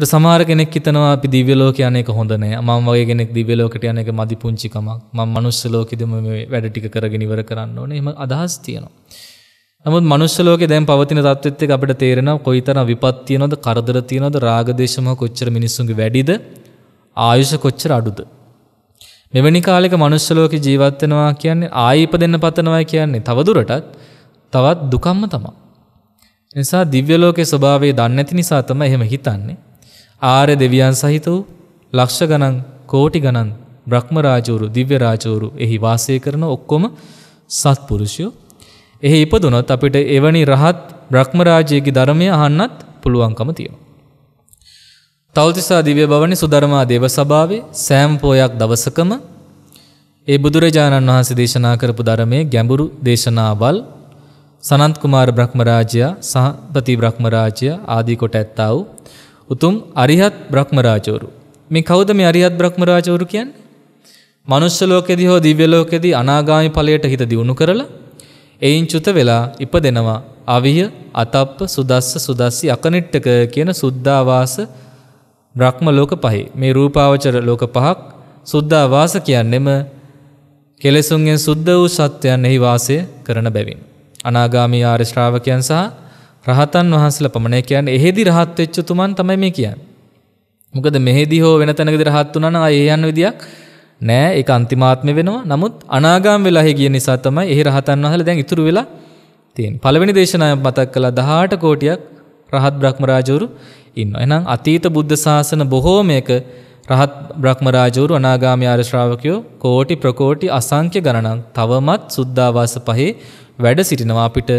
තර සමාර කෙනෙක් හිතනවා අපි දිවලෝක යන එක හොඳනෑ මං වගේ කෙනෙක් දිවලෝකට යන එක මදි පුංචිකමක් ම මනුස්සලෝකෙදම වැඩ ටික කරගෙනනිවර කරන්න ඕන එම අදහස් තියෙනවා. නමුත් මනුස්සලෝක දැන් පවතින තත්ත්වත්ත අපට තේරෙන කොයිතර විපත්තියනොද කරදර තියනොද රාගදේශම කොච්චර මිනිස්සුන්ගේ වැඩිද ආයුෂ කොච්චර අඩුද. මෙවැනි කාලෙක මනුස්සලෝක ජීවත්වෙනවා කියන්නේ ආයිප දෙන්න පතනවා කියන්නේ තවදුරටත් තවත් දුකම්ම තමා. නිසා දිව්‍යලෝකෙ ස්වභාවේ දන්නැති නිසා තම එහෙම හිතන්නේ ආර්ය දෙවියන් සහිත වූ ලක්ෂ ගණන් කෝටි ගණන් බ්‍රහ්ම රාජවරු දිව්‍ය රාජවරු එහි වාසය කරන ඔක්කොම සත්පුරුෂයෝ එහි ඉපදුනොත් අපිට එවැනි රහත් බ්‍රහ්ම රාජයේගේ ධර්මය අහන්නත් පුළුවන්කම තියෙනවා. තෞතිසා දිව්‍ය භවනි සුධර්මා දේව සභාවේ සෑම පෝයක් දවසකම ඒ බුදුරජාණන් වහන්සේ දේශනා කරපු ධර්මයේ ගැඹුරු දේශනාවල් සනන්ත් කුමාර බ්‍රහ්මරාජයා සහපති බ්‍රහ්මරාජයා ආදී කොට ඇත්තා වූ උතුම් අරිහත් බ්‍රහ්මරාජවරු. මේ කවුද මේ අරිහත් බ්‍රහ්මරාජවරු කියන්නේ? මනුෂ්‍ය ලෝකෙදී හෝ දිව්‍ය ලෝකෙදී අනාගාමී ඵලයට හිත දියුණු කරලා එයින් චුත වෙලා ඉපදෙනවා. අවිය, අතප්ප, සුදස්ස, සුදස්සි, අකනිට්ටක කියන සුද්ධාවාස බ්‍රහ්ම ලෝක පහේ. මේ රූපාවචර ලෝක පහක් සුද්ධාවාස කියන්නෙම කෙලෙසුන්ගෙන් සුද්ධ වූ සත්වයන් එහි වාසය කරන බැවින්. අනාගාමී ආර්ය ශ්‍රාවකයන් සහ රහතන් වහන්සේලා පමණයි කියන්නේ එහෙදි රහත් වෙච්ච තුමන් තමයි මේ කියන්නේ. මොකද මෙහෙදි හෝ වෙන තැනකදී රහත් වුණා නම් ආයේ යන විදියක් නෑ ඒක අන්තිමාත්මය වෙනවා. නමුත් අනාගාම වෙලා හි ගිය නිසා තමයි එහි රහතන් වහන්සේලා දැන් ඉතුරු වෙලා තියෙන්නේ. පළවෙනි දේශනාව මතක් කළා 18 කෝටියක් රහත් බ්‍රහ්ම රාජවරු ඉන්නවා. එහෙනම් අතීත බුද්ධ ශාසන බොහෝමයක රහත් බ්‍රහ්ම රාජවරු අනාගාමී ආර්ය ශ්‍රාවකයෝ කෝටි ප්‍රකෝටි අසංඛ්‍ය ගණනක් තවමත් සුද්ධාවාස පහේ වැඩ සිටිනවා අපිට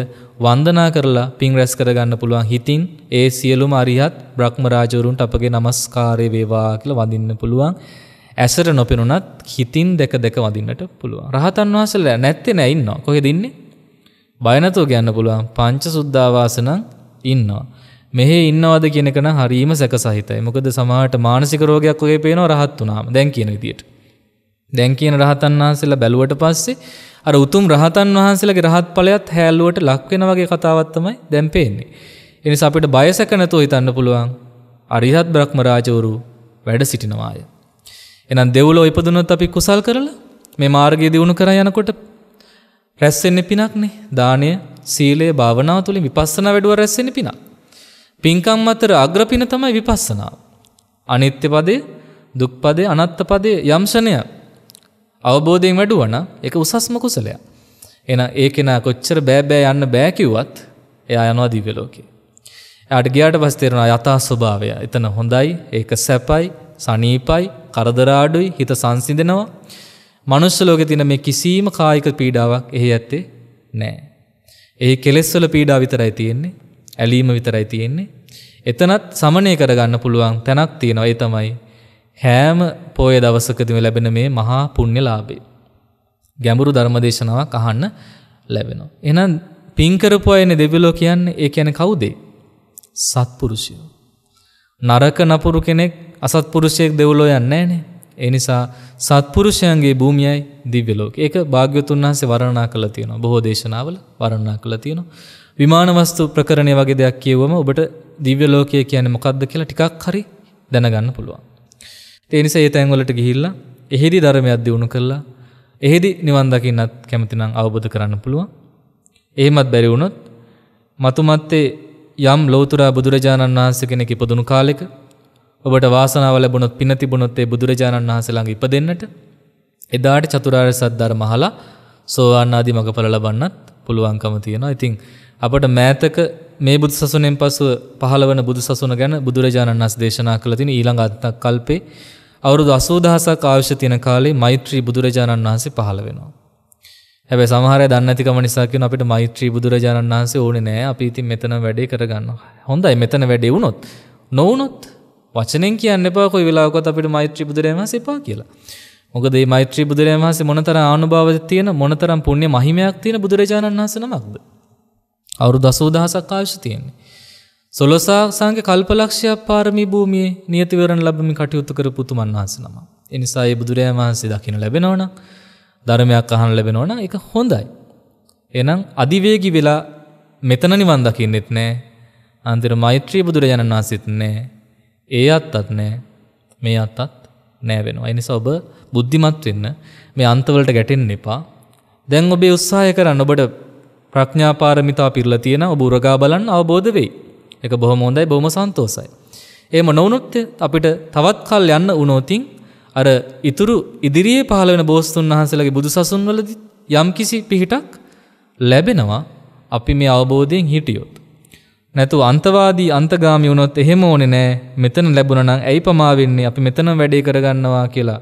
වන්දනා කරලා පින් රැස් කරගන්න පුළුවන් හිතින් ඒ සියලුම අරිහත් බ්‍රහ්ම රාජවරුන්ට අපගේ নমස්කාරය වේවා කියලා වඳින්න පුළුවන් ඇසට නොපෙනුනත් හිතින් දෙක දෙක වඳින්නට පුළුවන් රහතන් වහන්සේලා නැත්තේ නෑ ඉන්නවා කොහෙද ඉන්නේ බය නැතුව කියන්න පුළුවන් පංච සුද්ධාවාසනං ඉන්නවා මෙහෙ ඉන්නවද කියන එක නම් හරීම සැක සහිතයි මොකද සමහරට මානසික රෝගයක් වගේ පේනවා රහත් වුණාම දැන් කියන විදියට දැන් කියන රහතන් වහන්සේලා බැලුවට පස්සේ අර උතුම් රහතන් වහන්සේලගේ රහත් ඵලයත් හැල්ලුවට ලක් වෙන වගේ කතාවක් තමයි දැන් පේන්නේ. ඒ නිසා අපිට බයසක නැතුව හිතන්න පුළුවන්. අරිහත් බ්‍රහ්ම රාජවරු වැඩ සිටිනවාය. එහෙනම් දෙව්ලොව ඉපදුනොත් අපි කුසල් කරලා මේ මාර්ගයේ දියුණු කරා යනකොට රැස් වෙන්නේ පිනක්නේ. දානය, සීලය, භාවනාව තුලින් විපස්සනා වැඩුව රැස් වෙන්නේ පිනක්. පින්කම් අතර අග්‍ර පින තමයි විපස්සනාව. අනිත්‍ය පදේ, දුක් පදේ, අනාත්ම පදේ යම් ශණයක් අවබෝධයෙන් වැඩුවන එක උසස්ම කුසලයක්. එන ඒ කෙනා කොච්චර බෑබෑ යන්න බෑකිව්වත් එයා යනවා දිව්‍ය ලෝකේ. එයාට ගියාට පස්සේ තේරෙනවා යථා ස්වභාවය. එතන හොඳයි, ඒක සැපයි, සනීපයි, කරදර අඩුයි, හිත සංසිඳෙනවා. මනුස්ස ලෝකේ තියෙන මේ කිසිම කායික පීඩාවක් එහි ඇත්තේ නැහැ. ඒ කෙලෙස් වල පීඩාව විතරයි තියෙන්නේ. ඇලීම විතරයි තියෙන්නේ. එතනත් සමනය කරගන්න පුළුවන් තැනක් තියෙනවා. ඒ තමයි හෑම පෝය දවසකදිම ලැබෙන මේ මහා පුුණ්්‍ය ලාබේ. ගැඹුරු ධර්මදේශනාවක් අහන්න ලැබෙනවා. එනම් පින්කරපු අයන දෙබිලෝ කියන්න ඒ ඇන කවුදේ. සත්පුරුෂයෝ. නරක නපුරු කෙනෙක් අසත්පුරුෂයෙක් දෙවුලෝ යන්න ෑනේ. එනිසා සත්පුරුෂයන්ගේ භූමියයි දිවලෝක ඒක භාග්‍යතුන් වහන්සේ වරණා කළ තියෙනවා බොහෝ දේශනාවල වරණා කළ තියෙනවා විමානවස්තු ප්‍රකරණය වගේ දෙයක් කියවම ඔබට දිව්‍යලෝකය කියන මොකක්ද කියලා ටිකක් හරි දැනගන්න පුළුවන් තේනිස ඒ තැන්වලට ගිහිල්ලා එහෙදි ධර්මයක් දියුණු කළා එහෙදි නිවන් දකින්නත් කැමතිනම් අවබෝධ කරන්න පුළුවන් එහෙමත් බැරි වුණොත් මතුමත්තේ යම් ලෝතුරා බුදුරජාණන් වහන්සේ කෙනෙක් ඉපදුණු කාලෙක ඔබට වාසනාව ලැබුණොත් පින තිබුණොත් ඒ බුදුරජාණන් වහන්සේ ළඟ ඉපදෙන්නට එදාට චතුරාර්ය සත්‍ය මහලා සෝවාන් ආදී මඟඵල ලබන්නත් පුළුවන්කම තියෙනවා. ඉතින් අපට මෑතක මේ බුදු සසුනෙන් පසුව පහළ වන බුදු සසුන ගැන බුදුරජාණන් වහන්සේ දේශනා කළ තියෙන ඊළඟ අත්කල්පේ අවුරුදු අසූදහසක් ආවශ්‍ය තියෙන කාලේ මෛත්‍රී බුදුරජාණන් වහන්සේ පහළ වෙනවා. හැබැයි සමහර අය දන්නේ නැතිකම නිසා කියන අපිට මෛත්‍රී බුදුරජාණන් වහන්සේ ඕනේ නෑ. අපි ඉතින් මෙතන වැඩේ කරගන්නවා. හොඳයි මෙතන වැඩේ වුණොත් නොවුනොත් වචනෙන් කියන්න එපා කොයි වෙලාවකවත් අපිට මෛත්‍රී බුදුරජාණන් වහන්සේ එපා කියලා. මොකද මේ මෛත්‍රී බුදුරජාණන් වහන්සේ මොනතරම් ආනුභාවයක් තියෙන මොනතරම් පුණ්‍ය මහිමයක් තියෙන බුදුරජාණන් වහන්සේ නමක්ද? අවුරුදු 80000ක් ආයුෂ තියෙන්නේ. සොලොසාසංගේ කල්පලක්ෂයක් පාරමී භූමියේ නියතිවරණ ලැබමින් කටයුතු කරපු උතුමන් වහන්සේ නම. ඒ නිසා මේ බුදුරජාණන් වහන්සේ දකින්න ලැබෙනවනම් ධර්මයක් අහන්න ලැබෙනවනම් ඒක හොඳයි. එහෙනම් අධිවේගී වෙලා මෙතන නිවන් දකින්නෙත් නෑ. අන්තිර මෛත්‍රී බුදුරජාණන් වහන්සේත් නෑ. ඒ අත්තත් නෑ. මේ අත්තත් නෑ වෙනවා. ඒ නිසා ඔබ බුද්ධිමත් වෙන්න මේ අන්තවලට ගැටෙන්න එපා. දැන් ඔබේ උත්සාහය කරන්න ඔබට ප්‍රඥාපාරමිතා පිරලා තියෙන ඔබ උරගා බලන්න අවබෝධ වෙයි. එක බොහොම හොඳයි බොහොම සන්තෝසයි. එහෙම නොවුනොත් අපිට තවත් කල් යන්න වුණොතින් අර ඉතුරු ඉදිරියේ පහළ වෙන බෝසතුන් වහන්සේලාගේ බුදුසසුන් වලදී යම්කිසි පිහිටක් ලැබෙනවා අපි මේ අවබෝධයෙන් හිටියොත්. නැතු අන්තවාදී අන්තගාමි වුණොත් එහෙම ඕනේ නෑ මෙතන ලැබුණා නම් ඇයි පමා වෙන්නේ අපි මෙතනම වැඩේ කරගන්නවා කියලා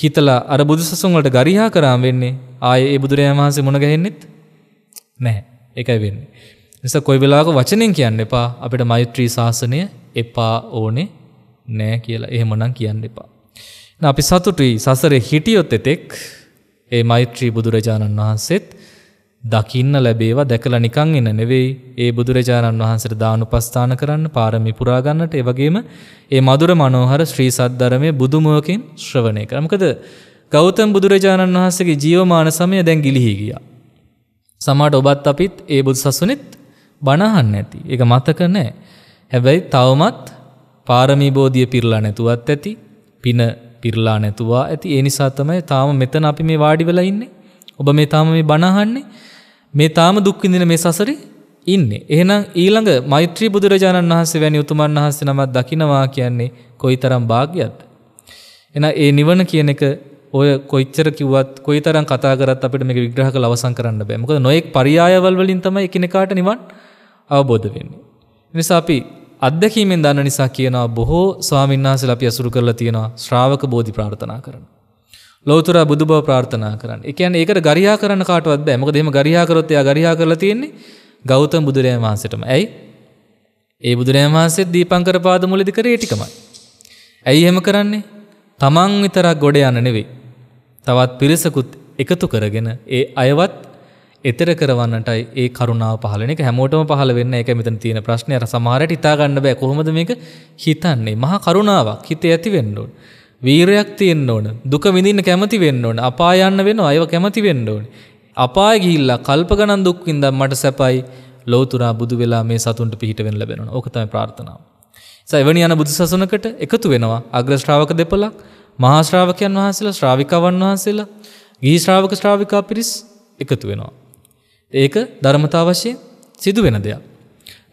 හිතලා අර බුදුසසුන් වලට ගරිහා කරාම් වෙන්නේ ආයේ ඒ බුදුරජාණන් වහන්සේ මුණ ගැහෙන්නෙත් නැහැ. ඒකයි වෙන්නේ. නිසා කොයි වෙලාවක වචනෙන් කියන්න එපා අපිට මෛත්‍රී ශාසනය එපා ඕනේ නෑ කියලා එහෙමනම් කියන්න එපා. අපි සතුටුයි සසරේ හිටියොත් එතෙක් ඒ මෛත්‍රී බුදුරජාණන් වහන්සේත් දකින්න ලැබේවා දැකලා නිකං එන නෙවෙයි ඒ බුදුරජාණන් වහන්සේට දානුපස්ථාන කරන්න පාරමී පුරා ගන්නට ඒ වගේම ඒ මధుර මනෝහර ශ්‍රී සද්ධර්මයේ බුදුමුවකින් ශ්‍රවණය කරා. මොකද ගෞතම බුදුරජාණන් වහන්සේගේ ජීවමාන සමය දැන් ගිලිහි ගියා. සමහරට ඔබත් අපිත් ඒ බුදුසසුනෙත් බණහන් නැති එක මතක නෑ. හැබැයි තවමත් පාරමීබෝධිය පිරලා නැතුවත් ඇති පින පිරලා නැතුවා ඇති ඒ නිසා තමයි තාම මෙතන අපි මේ වාඩි වෙලා ඉන්නේ. ඔබ මේ තාම මේ බණහන්නේ මේ තාම දුක් විඳින මේ සසරේ ඉන්නේ. එහෙනම් ඊළඟ මෛත්‍රී බුදුරජාණන් වහන්සේ වැනි උතුමන් වහන්සේ නමක් දකිනවා කියන්නේ කොයිතරම් වාග්යක්ද? එහෙනම් ඒ නිවන කියන එක ඔය කොච්චර කිව්වත් කොයිතරම් කතා කරත් අපිට මේක විග්‍රහ කරලා අවසන් කරන්න බෑ. මොකද නොඑක් පරියායවල වලින් තමයි එකිනෙකාට නිවන් අවබෝධ වෙන්නේ. නිසා අපි අත්දැකීමෙන් දන්න නිසා කියනවා බොහෝ ස්වාමින්නාසල අපි ඇසුරු කරලා තියෙනවා ශ්‍රාවක බෝධි ප්‍රාර්ථනා කරන. ලෝතුරා බුදු බව ප්‍රාර්ථනා කරන්න. ඒ කියන්නේ ඒකට ගරියා කරන්න කාටවත් බෑ. මොකද එහෙම ගරියා කරොත් එයා ගරියා කරලා තියෙන්නේ ගෞතම බුදුරජාණන් වහන්සේටම. ඇයි? ඒ බුදුරජාණන් වහන්සේ දීපංකර පාද මුලදී කරේ ඒ ටිකමයි. ඇයි එහෙම කරන්නේ? තමන් විතරක් ගොඩ යන්න නෙවෙයි. තවත් පිරිසකුත් එකතු කරගෙන ඒ අයවත් එතර කරවන්නට ඒ කරුණාව පහලන එක හැමෝටම පහල වෙන්න එක මෙතන තියෙන ප්‍රශ්නය අර සමහරට හිතා ගන්න බෑ කොහොමද මේක හිතන්නේ මහා කරුණාවක් හිතේ ඇති වෙන්න ඕන. වීරයක් තියෙන්න ඕන. දුක විඳින්න කැමති වෙන්න ඕන. අපාය යන්න වෙනවා. අයව කැමති වෙන්න ඕන. අපාය ගිහිල්ලා කල්ප ගණන් දුක් විඳන් මට සැපයි. ලෞතුරා බුදු වෙලා මේ සතුන්ට පිහිට වෙන්න ලැබෙනවා. ඕක තමයි ප්‍රාර්ථනාව. එවැනි යන බුදු සසුනකට එකතු වෙනවා අග්‍ර ශ්‍රාවක දෙපළක් මහා ශ්‍රාවකයන් වහන්සේලා ශ්‍රාවිකාවන් වහන්සේලා ගිහි ශ්‍රාවක ශ්‍රාවිකා පිරිස් එකතු වෙනවා ඒක ධර්මතා වශයෙන් සිදු වෙන දෙයක්.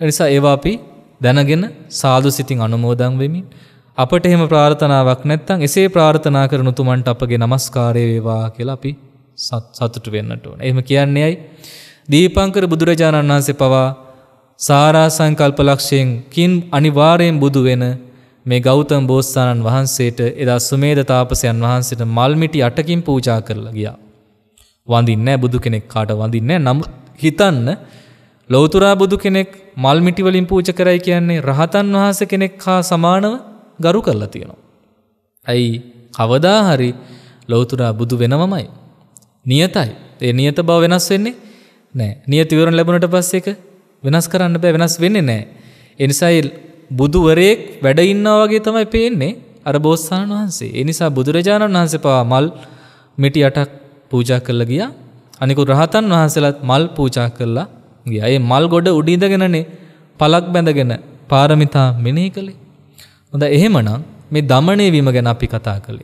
නිසා ඒවා අපි දැනගෙන සාදු සිතින් අනුමෝදන් වෙමින් අපට එහෙම ප්‍රාර්ථනාවක් නැත්නම් එසේ ප්‍රාර්ථනා කරන උතුමන්ට අපගේ নমස්කාරය වේවා කියලා අපි සතුටු වෙන්නට ඕන. එහෙම කියන්නේයි දීපංකර බුදුරජාණන් වහන්සේ පවා සාරා සංකල්ප ලක්ෂයෙන් කින් අනිවාර්යෙන් බුදු වෙන මේ ගෞතම බෝසතාණන් වහන්සේට එදා සුමේද තාපසයන් වහන්සේට මල්මිටි අටකින් පූජා කරලා ගියා. වඳින්නෑ බුදු කෙනෙක් කාට වඳින්නෑ නමුත් හිතන්න ලොවතුරා බුදු කෙනෙක් මල් මිටිවලින් පූජ කරයි කියන්නේ රහතන් වහස කෙනෙක් හා සමානව ගරු කරලා තියෙනවා. ඇයි කවදා හරි ලොවතුරා බුදු වෙනවමයි. නියතයි. ඒ නියත බව වෙනස් වෙන්නේ නෑ. නියත විවරණ ලැබුණට පස්සේ ඒක වෙනස් කරන්න බෑ වෙනස් වෙන්නේ නෑ. ඒ නිසායි බුදුවරයෙක් වැඩ ඉන්නා වගේ තමයි පේන්නේ අර බෝසතාණන් වහන්සේ. ඒ නිසා බුදුරජාණන් වහන්සේ පවා මල් මිටි අටක් පූජා කරලා ගියා. අනිකුත් රහතන් වහන්සේලාත් මල් පූජා කරලා ගියා. ඒ මල් ගොඩ උඩ ඉඳගෙනනේ පලක් බැඳගෙන පාරමිතා මෙනෙහි කළේ. හොඳ එහෙමනම් මේ දමණය වීම ගැන අපි කතා කළේ.